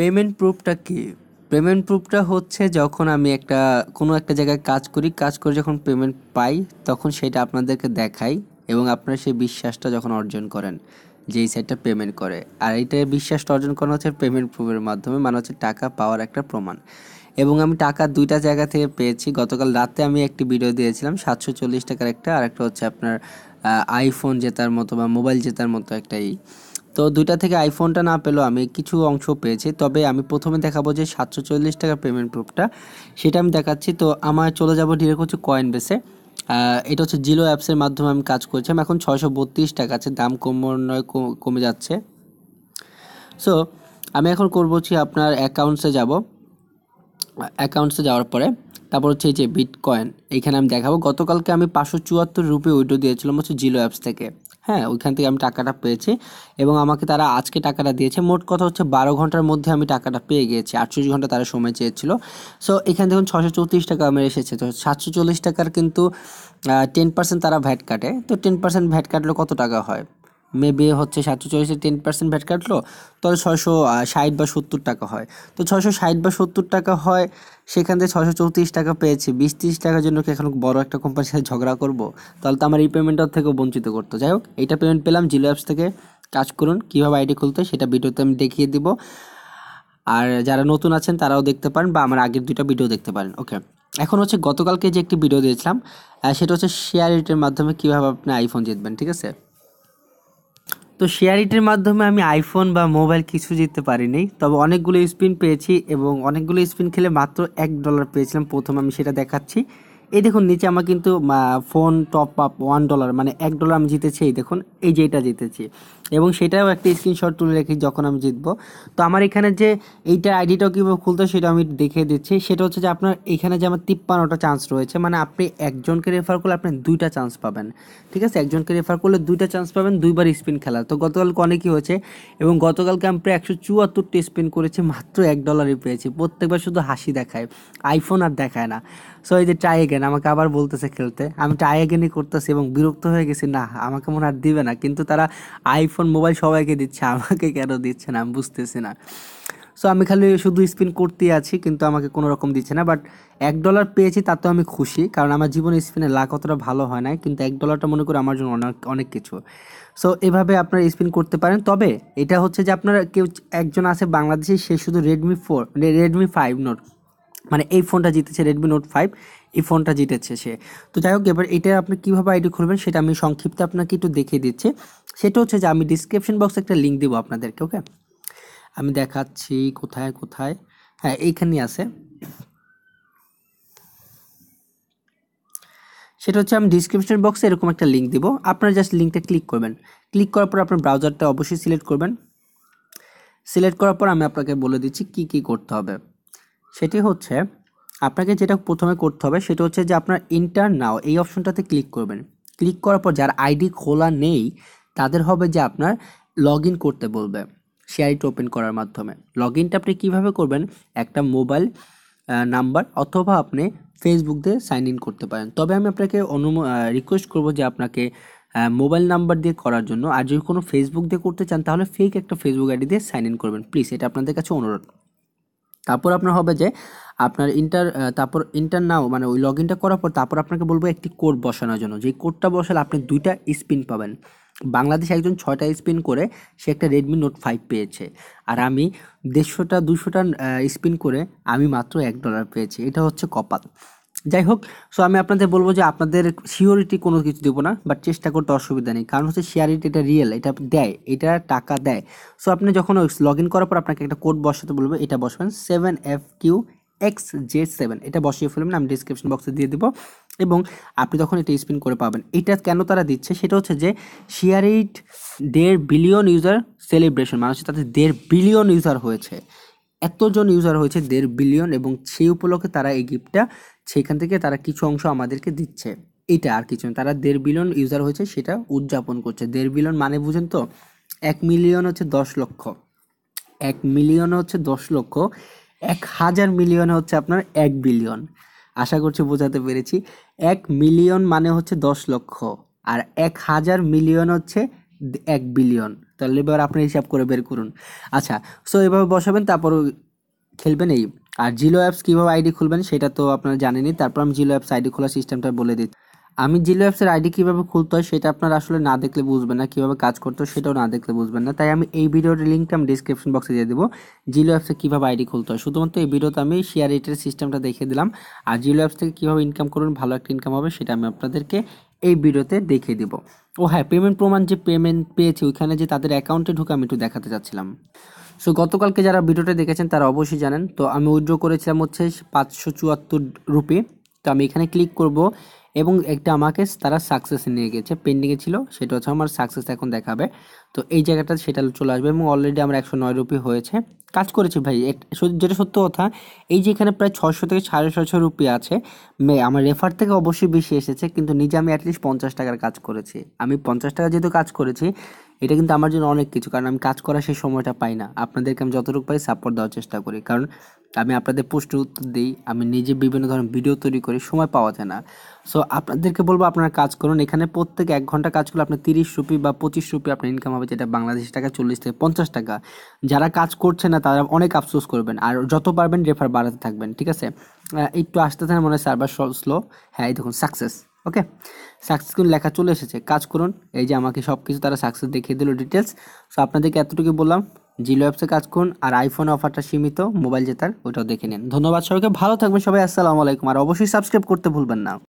payment প্রুফটা কি payment প্রুফটা হচ্ছে যখন আমি একটা কোনো একটা জায়গায় কাজ করি কাজ করে যখন পেমেন্ট পাই তখন সেটা আপনাদেরকে দেখাই এবং আপনারা সেই বিশ্বাসটা যখন অর্জন করেন যে এই সাইডটা পেমেন্ট করে আর এইটা বিশ্বাসটা অর্জন করা হচ্ছে পেমেন্ট প্রুফের মাধ্যমে মানে হচ্ছে টাকা পাওয়ার একটা প্রমাণ এবং আমি টাকা দুইটা জায়গা থেকে পেয়েছি গতকাল রাতে আমি একটি ভিডিও দিয়েছিলাম সাতশো চল্লিশ টাকার একটা আর একটা হচ্ছে আপনার আইফোন জেতার মতো বা মোবাইল জেতার মতো একটা এই তো দুইটা থেকে আইফোনটা না পেলেও আমি কিছু অংশ পেয়েছি তবে আমি প্রথমে দেখাবো যে সাতশো চল্লিশ টাকার পেমেন্ট প্রুফটা সেটা আমি দেখাচ্ছি তো আমার চলে যাবো ডিরেক্ট হচ্ছে কয়েন বেসে এটা হচ্ছে জিরো অ্যাপসের মাধ্যমে আমি কাজ করছিলাম এখন ছশো বত্রিশ টাকা আছে দাম কমানোয় কমে যাচ্ছে সো আমি এখন করবো হচ্ছে আপনার অ্যাকাউন্টসে যাব অ্যাকাউন্টসে যাওয়ার পরে তারপর হচ্ছে এই যে বিটকয়েন এইখানে আমি দেখাবো গতকালকে আমি পাঁচশো চুয়াত্তর রুপি উইডো দিয়েছিলাম হচ্ছে জিরো অ্যাপস থেকে হ্যাঁ ওইখান থেকে আমি টাকাটা পেয়েছি এবং আমাকে তারা আজকে টাকাটা দিয়েছে মোট কথা হচ্ছে বারো ঘন্টার মধ্যে আমি টাকাটা পেয়ে গিয়েছি আটচল্লিশ ঘন্টা তারা সময় চেয়েছিল সো এখানে দেখুন ছশো চৌত্রিশ টাকা আমার এসেছে তো সাতশো চল্লিশ টাকার কিন্তু টেন পার্সেন্ট তারা ভ্যাট কাটে তো টেন পার্সেন্ট ভ্যাট কাটলে কত টাকা হয় মেবে হচ্ছে সাতশো চল্লিশে টেন পার্সেন্ট ভ্যাট কাটলো তাহলে ছয়শো ষাট বা সত্তর টাকা হয় তো ছয়শো ষাট বা সত্তর টাকা হয় সেখান থেকে ছশো চৌত্রিশ টাকা পেয়েছি বিশ তিরিশ টাকার জন্য কি এখন বড় একটা কোম্পানির সাথে ঝগড়া করব তাহলে তো আমার এই পেমেন্টটার থেকে বঞ্চিত করতো যাই হোক এইটা পেমেন্ট পেলাম জিলো অ্যাপস থেকে কাজ করুন কীভাবে আইডি খুলতে সেটা ভিডিওতে আমি দেখিয়ে দিব আর যারা নতুন আছেন তারাও দেখতে পারেন বা আমার আগের দুইটা ভিডিও দেখতে পারেন ওকে এখন হচ্ছে গতকালকে যে একটি ভিডিও দিয়েছিলাম সেটা হচ্ছে শেয়ার রেটের মাধ্যমে কীভাবে আপনি আইফোন জিতবেন ঠিক আছে তো শেয়ারিটির মাধ্যমে আমি আইফোন বা মোবাইল কিছু জিততে পারিনি তবে অনেকগুলো স্পিন পেয়েছি এবং অনেকগুলো স্পিন খেলে মাত্র এক ডলার পেয়েছিলাম প্রথম আমি সেটা দেখাচ্ছি এই দেখুন নিচে আমার কিন্তু phone top up one dollar মানে এক ডলার আমি জিতেছি এই দেখুন এই যে এটা জিতেছি এবং সেটাও একটা স্ক্রিনশট তুলে রাখি যখন আমি জিতবো তো আমার এখানে যে এইটা আইডিটাও কীভাবে খুলতে সেটা আমি দেখিয়ে দিচ্ছি সেটা হচ্ছে যে আপনার এখানে যে আমার তিপ্পান্নটা চান্স রয়েছে মানে আপনি একজনকে রেফার করলে আপনি দুইটা চান্স পাবেন ঠিক আছে একজনকে রেফার করলে দুইটা চান্স পাবেন দুইবার স্পিন খেলা তো গতকালকে অনেকই হয়েছে এবং গতকালকে আমি প্রায় একশো চুয়াত্তরটি স্পিন করেছি মাত্র এক ডলারই পেয়েছি প্রত্যেকবার শুধু হাসি দেখায় আইফোন আর দেখায় না সো এই যে ট্রাই এগেন আমাকে আবার বলতেছে খেলতে আমি ট্রাই এগেনই করতেছি এবং বিরক্ত হয়ে গেছি না আমাকে মনে আর দিবে না কিন্তু তারা আইফোন মোবাইল সবাইকে দিচ্ছে আমাকে কেন দিচ্ছে না আমি বুঝতেছি না সো আমি খালি শুধু স্পিন করতেই আছি কিন্তু আমাকে কোনো রকম দিচ্ছে না বাট এক ডলার পেয়েছি তাতেও আমি খুশি কারণ আমার জীবনে স্পিনের লাখ অতটা ভালো হয় না কিন্তু এক ডলারটা মনে করি আমার জন্য অনেক অনেক কিছু সো এভাবে আপনারা স্পিন করতে পারেন তবে এটা হচ্ছে যে আপনারা কেউ একজন আছে বাংলাদেশে সে শুধু Redmi four Redmi five note মানে এই ফোনটা জিতেছে রেডমি নোট ফাইভ এই ফোনটা জিতেছে সে তো যাই হোক এবার এটা আপনি কীভাবে আইডি খুলবেন সেটা আমি সংক্ষিপ্তে আপনাকে একটু দেখিয়ে দিচ্ছি সেটা হচ্ছে যে আমি ডিসক্রিপশন বক্সে একটা লিঙ্ক দেবো আপনাদেরকে ওকে আমি দেখাচ্ছি কোথায় কোথায় হ্যাঁ এইখানেই আছে সেটা হচ্ছে আমি ডিসক্রিপশন বক্সে এরকম একটা লিঙ্ক দেবো আপনারা জাস্ট লিঙ্কটা ক্লিক করবেন ক্লিক করার পর আপনার ব্রাউজারটা অবশ্যই সিলেক্ট করবেন সিলেক্ট করার পর আমি আপনাকে বলে দিচ্ছি কি কি করতে হবে সেটি হচ্ছে আপনাকে যেটা প্রথমে করতে হবে সেটা হচ্ছে যে আপনার ইন্টার নাও এই অপশনটাতে ক্লিক করবেন ক্লিক করার পর যার আইডি খোলা নেই তাদের হবে যে আপনার লগ ইন করতে বলবে সে ওপেন করার মাধ্যমে লগ ইনটা আপনি কীভাবে করবেন একটা মোবাইল নাম্বার অথবা আপনি ফেসবুক দিয়ে সাইন ইন করতে পারেন তবে আমি আপনাকে অনুম রিকোয়েস্ট করবো যে আপনাকে মোবাইল নাম্বার দিয়ে করার জন্য আর যদি কোনো ফেসবুক দিয়ে করতে চান তাহলে ফেক একটা ফেসবুক আইডি দিয়ে সাইন ইন করবেন প্লিজ এটা আপনাদের কাছে অনুরোধ তারপর আপনার হবে যে আপনার ইন্টার তারপর ইন্টার নাও মানে ওই লগ ইনটা করার পর তারপর আপনাকে বলবো একটি কোড বসানোর জন্য যে কোডটা বসালে আপনি দুইটা স্পিন পাবেন বাংলাদেশে একজন ছয়টা স্পিন করে সে একটা রেডমি নোট ফাইভ পেয়েছে আর আমি দেড়শোটা দুশোটা স্পিন করে আমি মাত্র এক ডলার পেয়েছি এটা হচ্ছে কপাল যাই হোক সো আমি আপনাদের বলবো যে আপনাদের সিওরিটি কোনো কিছু দেবো না বাট চেষ্টা করতে অসুবিধা নেই কারণ হচ্ছে সিওরিটি এটা রিয়েল এটা দেয় এটা টাকা দেয় সো আপনি যখন লগ ইন করার পর আপনাকে একটা কোড বসাতে বলবে এটা বসবেন seven F Q X J seven এটা বসিয়ে ফেলবেন আমি ডিসক্রিপশন বক্সে দিয়ে দেবো এবং আপনি তখন এটা স্পিন করে পাবেন এটা কেন তারা দিচ্ছে সেটা হচ্ছে যে শিয়ারিট দেড় বিলিয়ন ইউজার সেলিব্রেশন মানে হচ্ছে তাদের দেড় বিলিয়ন ইউজার হয়েছে এতজন ইউজার হয়েছে দেড় বিলিয়ন এবং সেই উপলক্ষে তারা এই গিফটটা সেইখান থেকে তারা কিছু অংশ আমাদেরকে দিচ্ছে এটা আর কিছু তারা দেড় বিলিয়ন ইউজার হয়েছে সেটা উদযাপন করছে দেড় বিলিয়ন মানে বুঝেন তো এক মিলিয়ন হচ্ছে দশ লক্ষ এক মিলিয়ন হচ্ছে দশ লক্ষ এক হাজার মিলিয়ন হচ্ছে আপনার এক বিলিয়ন আশা করছি বোঝাতে পেরেছি এক মিলিয়ন মানে হচ্ছে দশ লক্ষ আর এক হাজার মিলিয়ন হচ্ছে এক বিলিয়ন তাহলে এবার আপনি হিসাব করে বের করুন আচ্ছা সো এভাবে বসাবেন তারপর খেলবেন এই আর জিলো অ্যাপস কীভাবে আইডি খুলবেন সেটা তো আপনারা জানেনি তারপর আমি জিলো অ্যাপস আইডি খোলার সিস্টেমটা বলে দিই আমি জিলো অ্যাপসের আইডি কীভাবে খুলতে হয় সেটা আপনারা আসলে না দেখলে বুঝবেন না কীভাবে কাজ করতে হয় সেটাও না দেখলে বুঝবেন না তাই আমি এই ভিডিওর লিঙ্কটা আমি ডিসক্রিপশন বক্সে দিয়ে দেবো জিলো অ্যাপসে কীভাবে আইডি খুলতে হয় শুধুমাত্র এই ভিডিওতে আমি শেয়ার রেটের সিস্টেমটা দেখিয়ে দিলাম আর জিলো অ্যাপস থেকে কীভাবে ইনকাম করুন ভালো একটা ইনকাম হবে সেটা আমি আপনাদেরকে এই ভিডিওতে দেখিয়ে দেবো ও হ্যাঁ পেমেন্ট প্রমাণ যে পেমেন্ট পেয়েছি ওইখানে যে তাদের অ্যাকাউন্টে ঢুকে আমি একটু দেখাতে চাচ্ছিলাম সো গতকালকে যারা ভিডিওটা দেখেছেন তারা অবশ্যই জানেন তো আমি উইড্রো করেছিলাম হচ্ছে পাঁচশো চুয়াত্তর রুপি তো আমি এখানে ক্লিক করব এবং একটা আমাকে তারা সাকসেস নিয়ে গেছে পেন্ডিংয়ে ছিল সেটা হচ্ছে আমার সাকসেস এখন দেখাবে তো এই জায়গাটা সেটা চলে আসবে এবং অলরেডি আমার একশো নয় রুপি হয়েছে কাজ করেছি ভাই যেটা সত্য কথা এই যে এখানে প্রায় ছশো থেকে সাড়ে ছশো রুপি আছে আমার রেফার থেকে অবশ্যই বেশি এসেছে কিন্তু নিজে আমি অ্যাটলিস্ট পঞ্চাশ টাকার কাজ করেছি আমি পঞ্চাশ টাকা যেহেতু কাজ করেছি এটা কিন্তু আমার জন্য অনেক কিছু কারণ আমি কাজ করার সেই সময়টা পাই না আপনাদেরকে আমি যতটুকু পারি সাপোর্ট দেওয়ার চেষ্টা করি কারণ আমি আপনাদের পোস্ট উত্তর দিই আমি নিজে বিভিন্ন ধরনের ভিডিও তৈরি করি সময় পাওয়া যায় না সো আপনাদেরকে বলবো আপনারা কাজ করুন এখানে প্রত্যেক এক ঘন্টা কাজ করলে আপনার তিরিশ রুপি বা পঁচিশ রুপি আপনার ইনকাম হবে যেটা বাংলাদেশ টাকা চল্লিশ থেকে পঞ্চাশ টাকা যারা কাজ করছে না তারা অনেক আফসোস করবেন আর যত পারবেন রেফার বাড়াতে থাকবেন ঠিক আছে একটু আসতে থাকে মনে হয় সার্ভার স্লো হ্যাঁ এই দেখুন সাকসেস ওকে সাকসেসফুল লেখা চলে এসেছে কাজ করুন এই যে আমাকে সব কিছু তারা সাকসেস দেখিয়ে দিল ডিটেলস সো আপনাদেরকে এতটুকু বললাম জিলো অ্যাপসে কাজ করুন আর আইফোন অফারটা সীমিত মোবাইল জেতার ওটাও দেখে নিন ধন্যবাদ সবাইকে ভালো থাকবেন সবাই আসসালামু আলাইকুম আর অবশ্যই সাবস্ক্রাইব করতে ভুলবেন না